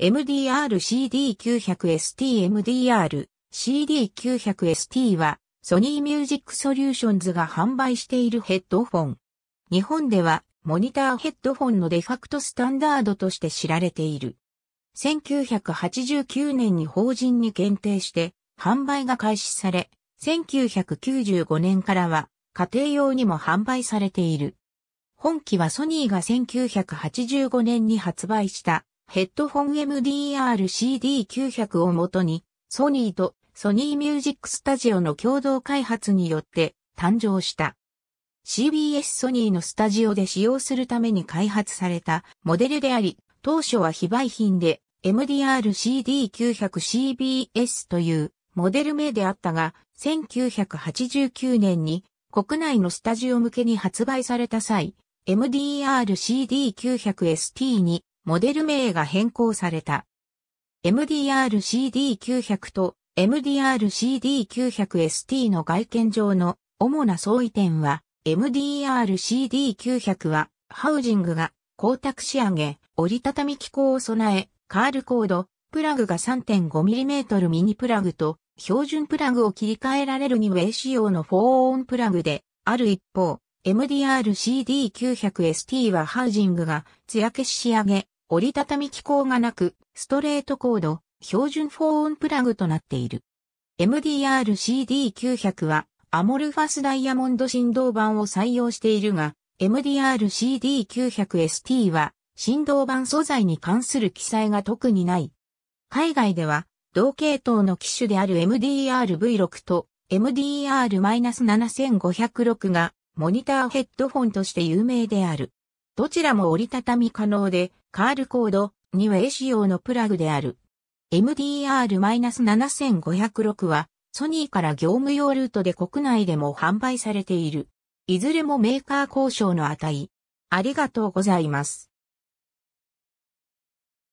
MDR-CD900ST-MDR、CD900ST は、ソニーミュージックソリューションズが販売しているヘッドフォン。日本では、モニターヘッドフォンのデファクトスタンダードとして知られている。1989年に法人に限定して、販売が開始され、1995年からは、家庭用にも販売されている。本機はソニーが1985年に発売したヘッドフォン MDR-CD900 をもとに、ソニーとソニーミュージックスタジオの共同開発によって誕生した。CBS ソニーのスタジオで使用するために開発されたモデルであり、当初は非売品で MDR-CD900CBS というモデル名であったが、1989年に国内のスタジオ向けに発売された際、MDR-CD900ST にモデル名が変更された。MDR-CD900 と MDR-CD900ST の外見上の主な相違点は、MDR-CD900 は、ハウジングが光沢仕上げ、折りたたみ機構を備え、カールコード、プラグが 3.5mm ミニプラグと、標準プラグを切り替えられる2ウェイ仕様の4オンプラグで、ある一方、MDR-CD900ST はハウジングが、艶消し仕上げ、折りたたみ機構がなく、ストレートコード、標準フォーンプラグとなっている。MDR-CD900 は、アモルファスダイヤモンド振動板を採用しているが、MDR-CD900ST は、振動板素材に関する記載が特にない。海外では、同系統の機種である MDR-V6 と MDR-7506 がモニターヘッドフォンとして有名である。どちらも折りたたみ可能で、カールコード2は絵仕様のプラグである。MDR-7506 は、ソニーから業務用ルートで国内でも販売されている。いずれもメーカー交渉の値。ありがとうございます。